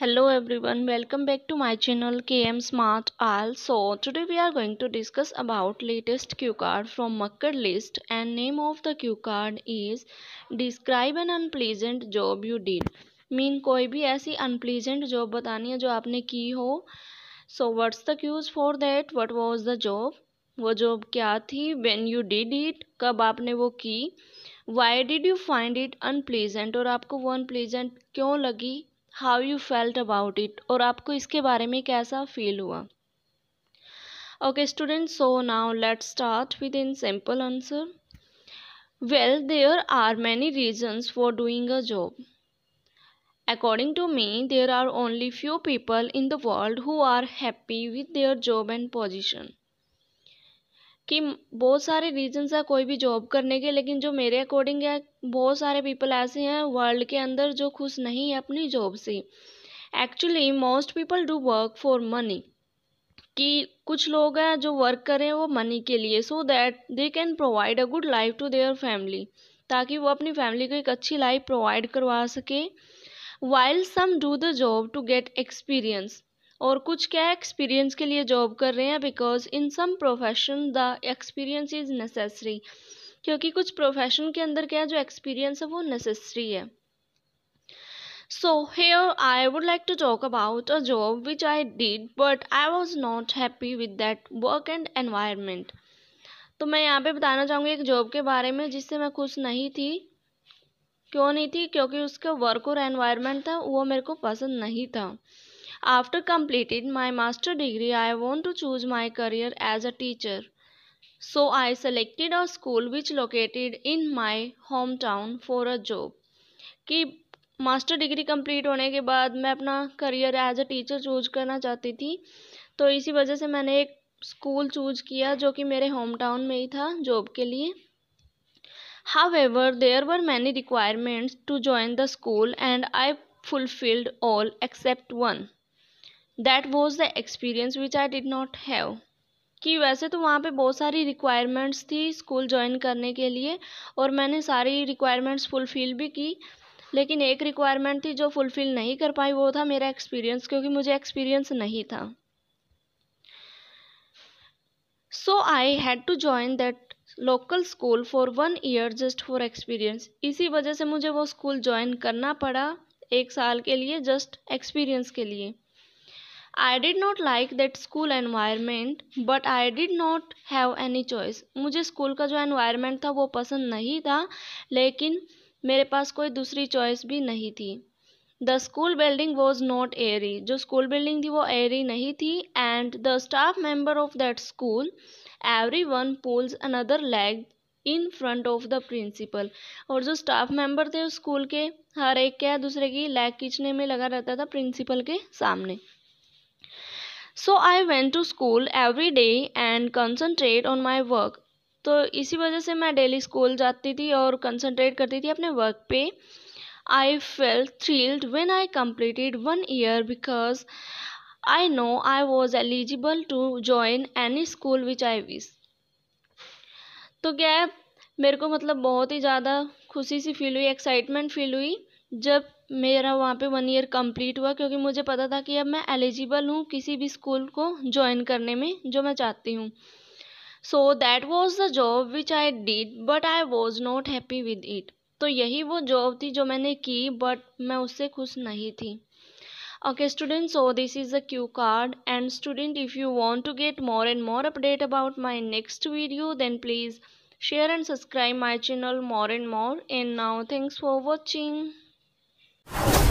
hello everyone welcome back to my channel km smart Al. so today we are going to discuss about latest cue card from makkad list and name of the cue card is describe an unpleasant job you did mean कोई भी ऐसी unpleasant job बतानी है जो आपने की हो so what's the cues for that what was the job वो जॉब क्या थी when you did it कब आपने वो की why did you find it unpleasant और आपको वो unpleasant क्यों लगी How you felt about it? और आपको इसके बारे में कैसा फील हुआ okay students so now let's start with in simple answer well there are many reasons for doing a job according to me there are only few people in the world who are happy with their job and position कि बहुत सारे reasons है कोई भी job करने के लेकिन जो मेरे अकॉर्डिंग है बहुत सारे पीपल ऐसे हैं वर्ल्ड के अंदर जो खुश नहीं है अपनी जॉब से actually most people do work for money कि कुछ लोग हैं जो वर्क करें वो मनी के लिए so that they can provide a good life to their family ताकि वो अपनी फैमिली को एक अच्छी लाइफ प्रोवाइड करवा सके while some do the job to get experience और कुछ क्या एक्सपीरियंस के लिए जॉब कर रहे हैं because in some profession the experience is necessary क्योंकि कुछ प्रोफेशन के अंदर क्या जो एक्सपीरियंस है वो नेसेसरी है so hey I would like to talk about a job which I did but I was not happy with that work and environment तो मैं यहाँ पे बताना चाहूँगी एक जॉब के बारे में जिससे मैं खुश नहीं थी क्यों नहीं थी क्योंकि उसका वर्क और एनवायरमेंट था वो मेरे को पसंद नहीं था after completing my master degree I want to choose my career as a teacher so I selected a school which located in my home town for a job कि मास्टर डिग्री कम्प्लीट होने के बाद मैं अपना career as a teacher choose करना चाहती थी तो इसी वजह से मैंने एक स्कूल चूज किया जो कि मेरे होम टाउन में ही था जॉब के लिए however there were many requirements to join the school and I fulfilled all except one that was the experience which I did not have कि वैसे तो वहाँ पे बहुत सारी रिक्वायरमेंट्स थी स्कूल ज्वाइन करने के लिए और मैंने सारी रिक्वायरमेंट्स फुलफ़िल भी की लेकिन एक रिक्वायरमेंट थी जो फुलफ़िल नहीं कर पाई वो था मेरा एक्सपीरियंस क्योंकि मुझे एक्सपीरियंस नहीं था so I had to join that local school for one year just for experience इसी वजह से मुझे वो स्कूल ज्वाइन करना पड़ा एक साल के लिए जस्ट एक्सपीरियंस के लिए I did not like that school environment but I did not have any choice मुझे स्कूल का जो एनवायरमेंट था वो पसंद नहीं था लेकिन मेरे पास कोई दूसरी चॉइस भी नहीं थी the school building was not airy जो स्कूल बिल्डिंग थी वो एयरी नहीं थी and the staff member of that school every one pulls another leg in front of the principal और जो स्टाफ मेम्बर थे उस स्कूल के हर एक क्या दूसरे की लैग खींचने में लगा रहता था प्रिंसिपल के सामने so I went to school every day and concentrate on my work तो इसी वजह से मैं डेली स्कूल जाती थी और कंसनट्रेट करती थी अपने वर्क पे I felt thrilled when I completed one year because I know I was eligible to join any school which I wish. तो क्या है मेरे को मतलब बहुत ही ज़्यादा खुशी सी फील हुई एक्साइटमेंट फील हुई जब मेरा वहाँ पे वन ईयर कंप्लीट हुआ क्योंकि मुझे पता था कि अब मैं एलिजिबल हूँ किसी भी स्कूल को ज्वाइन करने में जो मैं चाहती हूँ so that was the job which I did but I was not happy with it तो यही वो जॉब थी जो मैंने की बट मैं उससे खुश नहीं थी okay student so this is a cue card and student if you want to get more and more update about my next video then please share and subscribe my channel more and more and now thanks for watching you